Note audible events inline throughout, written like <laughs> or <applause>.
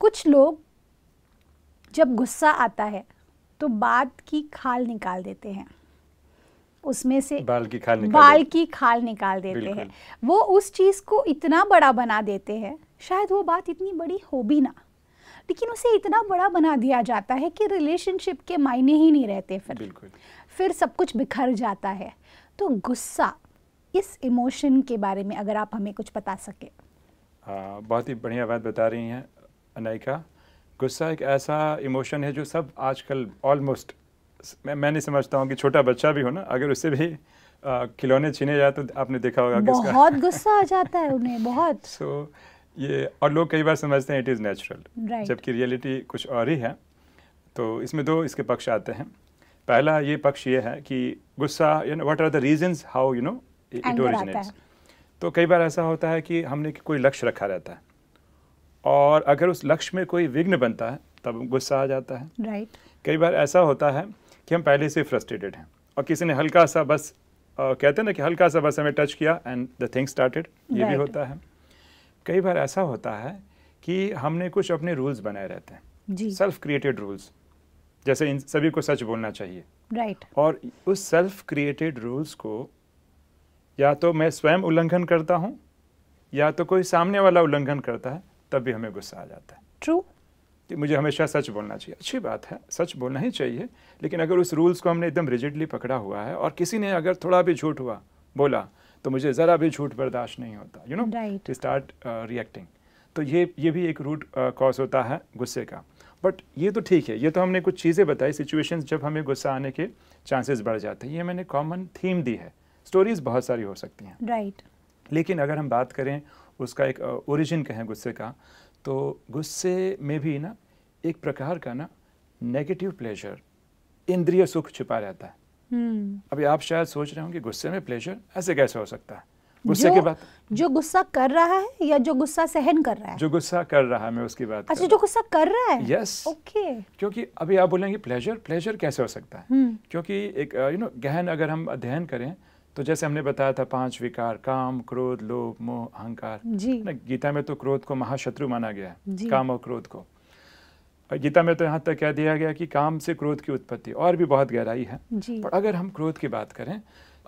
कुछ लोग जब गुस्सा आता है तो बात की खाल निकाल देते हैं उसमें से बाल की खाल निकाल बाल की खाल निकाल देते हैं वो उस चीज़ को इतना बड़ा बना देते हैं शायद वो बात इतनी बड़ी हो भी ना लेकिन उसे इतना बड़ा बना दिया जाता है कि रिलेशनशिप के मायने ही नहीं रहते फिर फिर सब कुछ बिखर जाता है तो गुस्सा इस इमोशन के बारे में अगर आप हमें कुछ बता आ, हाँ, बहुत ही बढ़िया बात बता रही हैं अनायका गुस्सा एक ऐसा इमोशन है जो सब आजकल ऑलमोस्ट मैं मैं नहीं समझता हूँ कि छोटा बच्चा भी हो ना अगर उससे भी आ, खिलौने छीने जाए तो आपने देखा होगा बहुत गुस्सा आ जाता है उन्हें बहुत सो <laughs> so, ये और लोग कई बार समझते हैं इट इज़ नेचुरल जबकि रियलिटी कुछ और ही है तो इसमें दो इसके पक्ष आते हैं पहला ये पक्ष ये है कि गुस्सा you know what are the reasons how you know it originates तो कई बार ऐसा होता है कि हमने कोई लक्ष्य रखा रहता है और अगर उस लक्ष्य में कोई विघ्न बनता है तब गुस्सा आ जाता है राइट right. कई बार ऐसा होता है कि हम पहले से फ्रस्ट्रेटेड हैं और किसी ने हल्का सा बस आ, कहते हैं ना कि हल्का सा बस हमें टच किया एंड द थिंग स्टार्टेड ये right. भी होता है कई बार ऐसा होता है कि हमने कुछ अपने रूल्स बनाए रहते हैं सेल्फ क्रिएटेड रूल्स जैसे इन सभी को सच बोलना चाहिए राइट right. और उस सेल्फ क्रिएटेड रूल्स को या तो मैं स्वयं उल्लंघन करता हूँ या तो कोई सामने वाला उल्लंघन करता है तब भी हमें गुस्सा आ जाता है ट्रू कि मुझे हमेशा सच बोलना चाहिए अच्छी बात है सच बोलना ही चाहिए लेकिन अगर उस रूल्स को हमने एकदम रिजिडली पकड़ा हुआ है और किसी ने अगर थोड़ा भी झूठ हुआ बोला तो मुझे ज़रा भी झूठ बर्दाश्त नहीं होता you know to start reacting तो ये ये भी एक रूट कॉज uh, होता है गुस्से का बट ये तो ठीक है ये तो हमने कुछ चीज़ें बताई सिचुएशन जब हमें गुस्सा आने के चांसेस बढ़ जाते हैं ये मैंने कॉमन थीम दी है स्टोरीज बहुत सारी हो सकती हैं राइट right. लेकिन अगर हम बात करें उसका एक ओरिजिन कहें गुस्से का तो गुस्से में भी ना एक प्रकार का ना नेगेटिव प्लेजर इंद्रिय सुख छिपा रहता है हम्म। अभी आप शायद सोच रहे होंगे गुस्से में प्लेजर ऐसे कैसे हो सकता है गुस्से की बात जो गुस्सा कर रहा है या जो गुस्सा सहन कर रहा है जो गुस्सा कर रहा है मैं उसकी बात अच्छा जो गुस्सा कर रहा है यस yes. Okay okay. क्योंकि अभी आप बोलेंगे प्लेजर प्लेजर कैसे हो सकता है hmm. क्योंकि एक यू नो गहन अगर हम अध्ययन करें तो जैसे हमने बताया था पांच विकार काम क्रोध लोभ मोह अहंकार गीता में तो क्रोध को महाशत्रु माना गया है काम और क्रोध को गीता में तो यहाँ तक कह दिया गया कि काम से क्रोध की उत्पत्ति और भी बहुत गहराई है पर अगर हम क्रोध की बात करें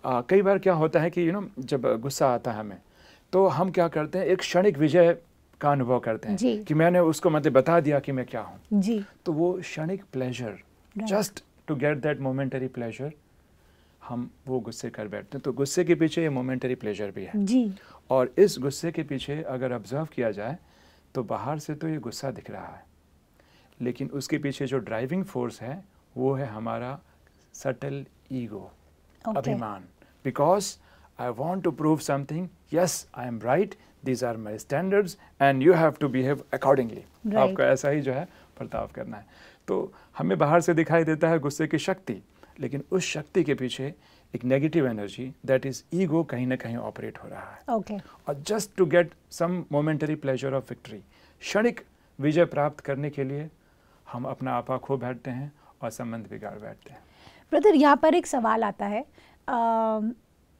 आ, कई बार क्या होता है कि यू नो जब गुस्सा आता है हमें तो हम क्या करते हैं एक क्षणिक विजय का अनुभव करते हैं कि मैंने उसको मतलब बता दिया कि मैं क्या हूँ तो वो क्षणिक pleasure just to get that momentary pleasure हम वो गुस्से कर बैठते हैं तो गुस्से के पीछे ये मोमेंटरी प्लेजर भी है जी और इस गुस्से के पीछे अगर ऑब्जर्व किया जाए तो बाहर से तो ये गुस्सा दिख रहा है लेकिन उसके पीछे जो ड्राइविंग फोर्स है वो है हमारा सटल ईगो अभिमान because I want to prove something yes I am right these are my standards and you have to behave accordingly आपको ऐसा ही जो है बर्ताव करना है तो हमें बाहर से दिखाई देता है गुस्से की शक्ति लेकिन उस शक्ति के पीछे एक negative energy that is ego कहीं ना कहीं ऑपरेट हो रहा है okay. और just to get some momentary pleasure of victory क्षणिक विजय प्राप्त करने के लिए हम अपना आपा खो बैठते हैं और संबंध बिगाड़ बैठते हैं ब्रदर यहाँ पर एक सवाल आता है आ,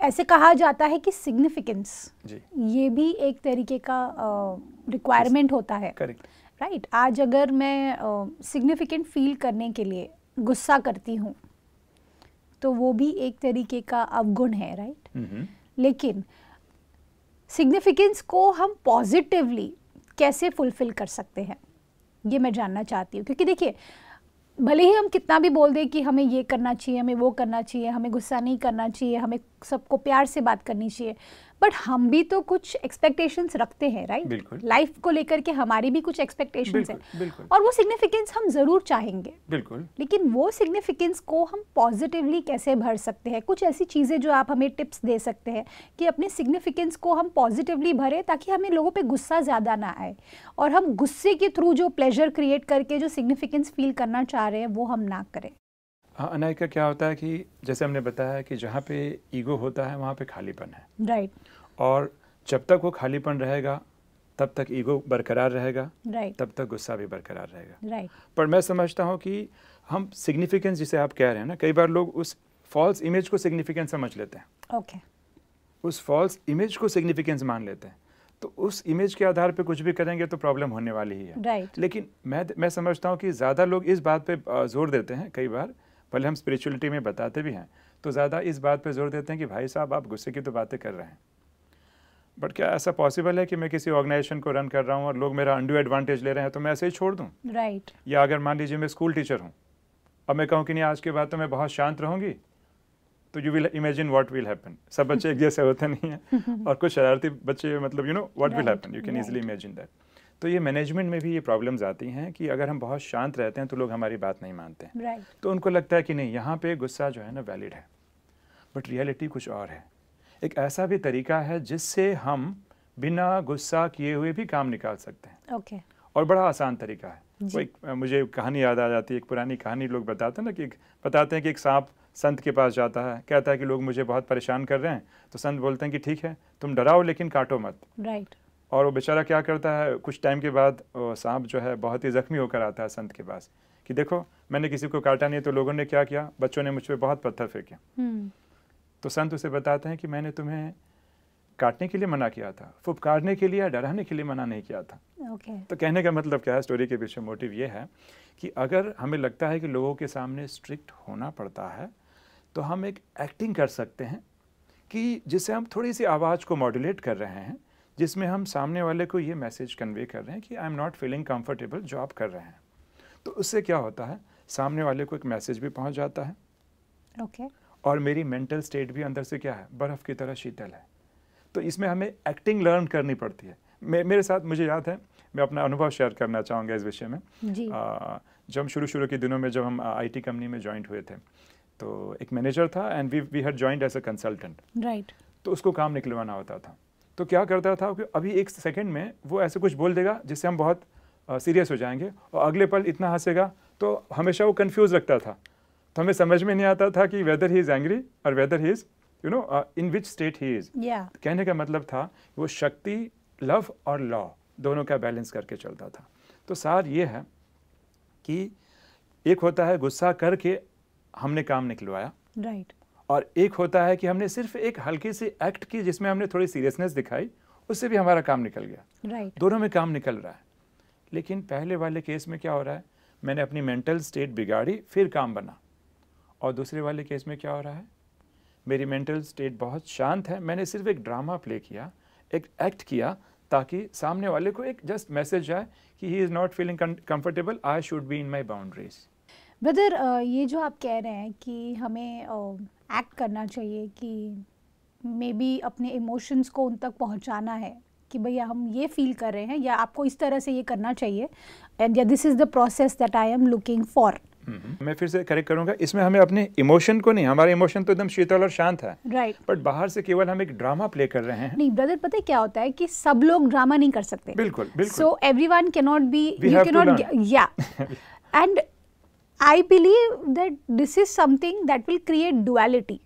ऐसे कहा जाता है कि सिग्निफिकेंस ये भी एक तरीके का रिक्वायरमेंट होता है करेक्ट राइट right? आज अगर मैं सिग्निफिकेंट फील करने के लिए गुस्सा करती हूँ तो वो भी एक तरीके का अवगुण है राइट right? लेकिन सिग्निफिकेंस को हम पॉजिटिवली कैसे फुलफिल कर सकते हैं ये मैं जानना चाहती हूँ क्योंकि देखिए भले ही हम कितना भी बोल दें कि हमें ये करना चाहिए हमें वो करना चाहिए हमें गुस्सा नहीं करना चाहिए हमें सबको प्यार से बात करनी चाहिए बट हम भी तो कुछ एक्सपेक्टेशंस रखते हैं राइट लाइफ को लेकर के हमारी भी कुछ एक्सपेक्टेशंस है और वो सिग्निफिकेंस हम जरूर चाहेंगे बिल्कुल लेकिन वो सिग्निफिकेंस को हम पॉजिटिवली कैसे भर सकते हैं कुछ ऐसी चीज़ें जो आप हमें टिप्स दे सकते हैं कि अपने सिग्निफिकेंस को हम पॉजिटिवली भरें ताकि हमें लोगों पर गुस्सा ज़्यादा ना आए और हम गुस्से के थ्रू जो प्लेजर क्रिएट करके जो सिग्निफिकेंस फील करना चाह रहे हैं वो हम ना करें हाँ का क्या होता है कि जैसे हमने बताया कि जहाँ पे ईगो होता है वहाँ पे खालीपन है राइट right. और जब तक वो खालीपन रहेगा तब तक ईगो बरकरार रहेगा राइट right. तब तक गुस्सा भी बरकरार रहेगा राइट right. पर मैं समझता हूँ कि हम सिग्निफिकेंस जिसे आप कह रहे हैं ना कई बार लोग उस फॉल्स इमेज को सिग्निफिकेंस समझ लेते हैं ओके okay. उस फॉल्स इमेज को सिग्निफिकेंस मान लेते हैं तो उस इमेज के आधार पे कुछ भी करेंगे तो प्रॉब्लम होने वाली ही है right. लेकिन मैं मैं समझता हूँ कि ज़्यादा लोग इस बात पे जोर देते हैं कई बार भले हम स्पिरिचुअलिटी में बताते भी हैं तो ज़्यादा इस बात पर जोर देते हैं कि भाई साहब आप गुस्से की तो बातें कर रहे हैं बट क्या ऐसा पॉसिबल है कि मैं किसी ऑर्गेनाइजेशन को रन कर रहा हूँ और लोग मेरा अंडू एडवांटेज ले रहे हैं तो मैं ऐसे ही छोड़ दूँ राइट right. या अगर मान लीजिए मैं स्कूल टीचर हूँ अब मैं कहूँ कि नहीं आज के बाद तो मैं बहुत शांत रहूँगी तो you will imagine what will happen सब बच्चे एक जैसे होते नहीं हैं <laughs> और कुछ शरारती बच्चे मतलब you know what will happen you can easily imagine that तो ये मैनेजमेंट में भी ये प्रॉब्लम्स आती हैं कि अगर हम बहुत शांत रहते हैं तो लोग हमारी बात नहीं मानते right. तो उनको लगता है कि नहीं यहाँ पे गुस्सा जो है ना वैलिड है बट रियलिटी कुछ और है एक ऐसा भी तरीका है जिससे हम बिना गुस्सा किए हुए भी काम निकाल सकते हैं okay. और बड़ा आसान तरीका है कोई मुझे कहानी याद आ जाती है एक पुरानी कहानी लोग बताते हैं ना कि बताते हैं कि एक सांप संत के पास जाता है कहता है कि लोग मुझे बहुत परेशान कर रहे हैं तो संत बोलते हैं कि ठीक है तुम डराओ लेकिन काटो मत राइट right. और वो बेचारा क्या करता है कुछ टाइम के बाद सांप जो है बहुत ही ज़ख्मी होकर आता है संत के पास कि देखो मैंने किसी को काटा नहीं तो लोगों ने क्या किया बच्चों ने मुझ पर बहुत पत्थर फेंके हम्म। तो संत उसे बताते हैं कि मैंने तुम्हें काटने के लिए मना किया था फुपकारने के लिए या डराने के लिए मना नहीं किया था okay. तो कहने का मतलब क्या है स्टोरी के पीछे मोटिव ये है कि अगर हमें लगता है कि लोगों के सामने स्ट्रिक्ट होना पड़ता है तो हम एक एक्टिंग कर सकते हैं कि जिससे हम थोड़ी सी आवाज़ को मॉड्यूलेट कर रहे हैं जिसमें हम सामने वाले को ये मैसेज कन्वे कर रहे हैं कि आई एम नॉट फीलिंग जो जॉब कर रहे हैं तो उससे क्या होता है सामने वाले को एक मैसेज भी पहुंच जाता है ओके okay. और मेरी मेंटल स्टेट भी अंदर से क्या है बर्फ़ की तरह शीतल है तो इसमें हमें एक्टिंग लर्न करनी पड़ती है मे मेरे साथ मुझे याद है मैं अपना अनुभव शेयर करना चाहूँगा इस विषय में जी। आ, जब शुरू शुरू के दिनों में जब हम आईटी कंपनी में ज्वाइंट हुए थे तो एक मैनेजर था and we we had joined as a consultant right तो उसको काम निकलवाना होता था तो क्या करता था कि अभी एक सेकंड में वो ऐसे कुछ बोल देगा जिससे हम बहुत सीरियस हो जाएंगे और अगले पल इतना हंसेगा तो हमेशा वो कन्फ्यूज़ रखता था तो हमें समझ में नहीं आता था कि वेदर ही इज़ एंग्री और whether he is you know in which state he is कहने का मतलब था वो शक्ति लव और लॉ दोनों का बैलेंस करके चलता था तो सार ये है कि एक होता है गुस्सा करके हमने काम निकलवाया राइट right. और एक होता है कि हमने सिर्फ एक हल्की सी एक्ट की जिसमें हमने थोड़ी सीरियसनेस दिखाई उससे भी हमारा काम निकल गया right. दोनों में काम निकल रहा है लेकिन पहले वाले केस में क्या हो रहा है मैंने अपनी मेंटल स्टेट बिगाड़ी फिर काम बना और दूसरे वाले केस में क्या हो रहा है मेरी मेंटल स्टेट बहुत शांत है मैंने सिर्फ एक ड्रामा प्ले किया एक एक्ट किया ताकि सामने वाले को एक जस्ट मैसेज आए कि he is not feeling comfortable I should be in my boundaries brother ये जो आप कह रहे हैं कि हमें uh... एक्ट करना चाहिए कि मे बी अपने इमोशंस को उन तक पहुंचाना है कि भैया हम ये फील कर रहे हैं या आपको इस तरह से ये करना चाहिए and this is the process that I am looking for मैं फिर से करेक्ट करूंगा इसमें हमें अपने इमोशन को नहीं हमारे इमोशन तो एकदम शीतल और शांत है राइट right. बट बाहर से केवल हम एक ड्रामा प्ले कर रहे हैं नहीं ब्रदर पता है क्या होता है कि सब लोग ड्रामा नहीं कर सकते बिल्कुल बिल्कुल so everyone can not be you can not yeah and I believe that this is something that will create duality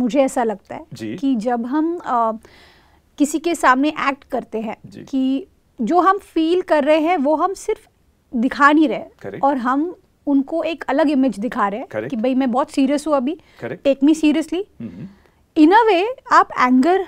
मुझे ऐसा लगता है जी. कि जब हम आ, किसी के सामने एक्ट करते हैं कि जो हम फील कर रहे हैं वो हम सिर्फ दिखा नहीं रहे Correct. और हम उनको एक अलग इमेज दिखा रहे हैं कि भाई मैं बहुत सीरियस हूँ अभी टेक मी सीरियसली इन अ वे आप एंगर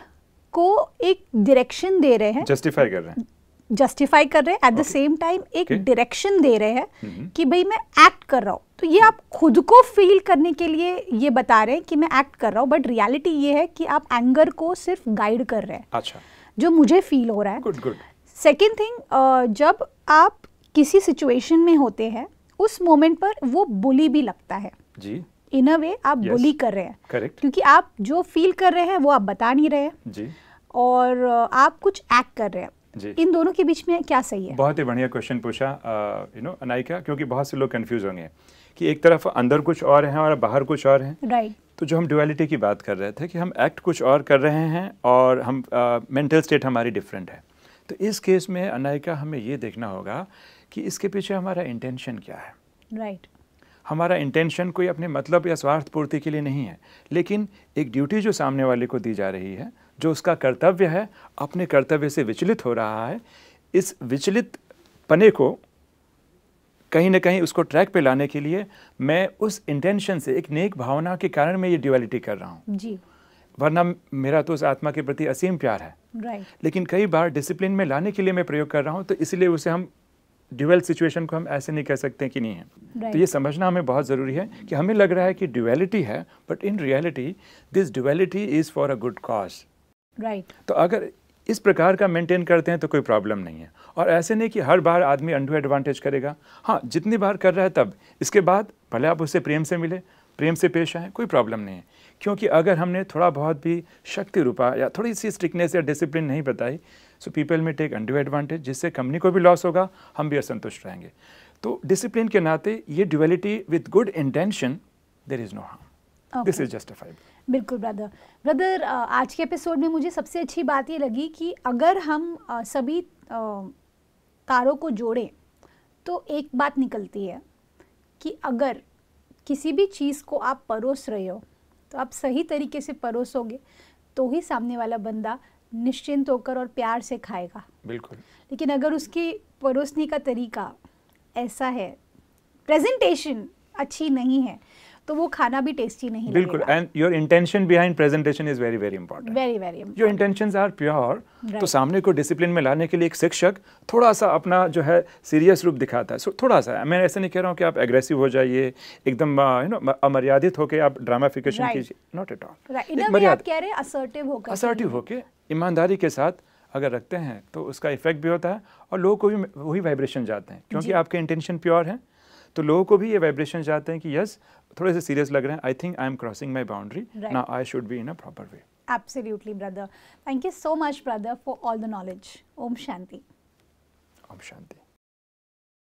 को एक डायरेक्शन दे रहे हैं जस्टिफाई कर रहे हैं जस्टिफाई कर रहे हैं एट द सेम टाइम एक डायरेक्शन दे रहे हैं mm-hmm. कि भाई मैं एक्ट कर रहा हूँ तो ये आप खुद को फील करने के लिए ये बता रहे हैं कि मैं एक्ट कर रहा हूँ बट रियलिटी ये है कि आप एंगर को सिर्फ गाइड कर रहे हैं अच्छा जो मुझे फील हो रहा है सेकेंड थिंग जब आप किसी सिचुएशन में होते हैं उस मोमेंट पर वो बुली भी लगता है जी इन अ वे आप yes. बुली कर रहे हैं करेक्ट क्योंकि आप जो फील कर रहे हैं वो आप बता नहीं रहे हैं जी और आप कुछ एक्ट कर रहे हैं इन दोनों के बीच में क्या सही है बहुत ही बढ़िया क्वेश्चन पूछा यू uh, नो अनायिका क्योंकि बहुत से लोग कन्फ्यूज होंगे कि एक तरफ अंदर कुछ और हैं और बाहर कुछ और है राइट right. तो जो हम डुअलिटी की बात कर रहे थे कि हम एक्ट कुछ और कर रहे हैं और हम मेंटल uh, स्टेट हमारी डिफरेंट है तो इस केस में अनायका हमें ये देखना होगा कि इसके पीछे हमारा इंटेंशन क्या है राइट right. हमारा इंटेंशन कोई अपने मतलब या स्वार्थ पूर्ति के लिए नहीं है लेकिन एक ड्यूटी जो सामने वाले को दी जा रही है जो उसका कर्तव्य है अपने कर्तव्य से विचलित हो रहा है इस विचलित पने को कहीं ना कहीं उसको ट्रैक पे लाने के लिए मैं उस इंटेंशन से एक नेक भावना के कारण मैं ये ड्यूअलिटी कर रहा हूँ वरना मेरा तो उस आत्मा के प्रति असीम प्यार है right. लेकिन कई बार डिसिप्लिन में लाने के लिए मैं प्रयोग कर रहा हूँ तो इसलिए उसे हम ड्यूअल सिचुएशन को हम ऐसे नहीं कह सकते कि नहीं है तो right. तो ये समझना हमें बहुत ज़रूरी है कि हमें लग रहा है कि ड्यूअलिटी है but in reality this duality is for a good cause right right. तो अगर इस प्रकार का मेंटेन करते हैं तो कोई प्रॉब्लम नहीं है और ऐसे नहीं कि हर बार आदमी अंडू एडवांटेज करेगा हाँ जितनी बार कर रहा है तब इसके बाद भले आप उससे प्रेम से मिले प्रेम से पेश आए कोई प्रॉब्लम नहीं है क्योंकि अगर हमने थोड़ा बहुत भी शक्ति रूपा या थोड़ी सी स्ट्रिकनेस या डिसिप्लिन नहीं बताई so people may take undue advantage जिससे कंपनी को भी लॉस होगा हम भी असंतुष्ट रहेंगे तो डिसिप्लिन के नाते ये duality with good intention there is no harm this is justified बिल्कुल ब्रदर ब्रदर आज के एपिसोड में मुझे सबसे अच्छी बात ये लगी कि अगर हम सभी तारों को जोड़ें तो एक बात निकलती है कि अगर किसी भी चीज़ को आप परोस रहे हो तो आप सही तरीके से परोसोगे तो ही सामने वाला बंदा निश्चिंत होकर और प्यार से खाएगा बिल्कुल लेकिन अगर उसकी परोसने का तरीका ऐसा है प्रेजेंटेशन अच्छी नहीं है तो वो खाना भी टेस्टी नहीं बिल्कुल and your intention behind presentation is very very important very very your intention are pure तो सामने को डिसिप्लिन में लाने के लिए एक शिक्षक थोड़ा सा अपना जो है सीरियस रूप दिखाता है सो so, थोड़ा सा मैं ऐसे नहीं कह रहा हूँ कि आप एग्रेसिव हो जाइए एकदम यू uh, नो अमर्यादित होकर आप ड्रामाफिकेशन कीजिए नॉट एट ऑल आप कह असर्टिव होकर ईमानदारी के साथ अगर रखते हैं तो उसका इफेक्ट भी होता है और लोगों को भी वही वाइब्रेशन जाते हैं क्योंकि आपके इंटेंशन प्योर हैं तो लोगों को भी ये वाइब्रेशन जाते हैं कि यस थोड़े से सीरियस लग रहे हैं I think I am crossing my boundary ना I should be in proper way absolutely brother thank you so much brother for all the knowledge ओम शांति ओम शांति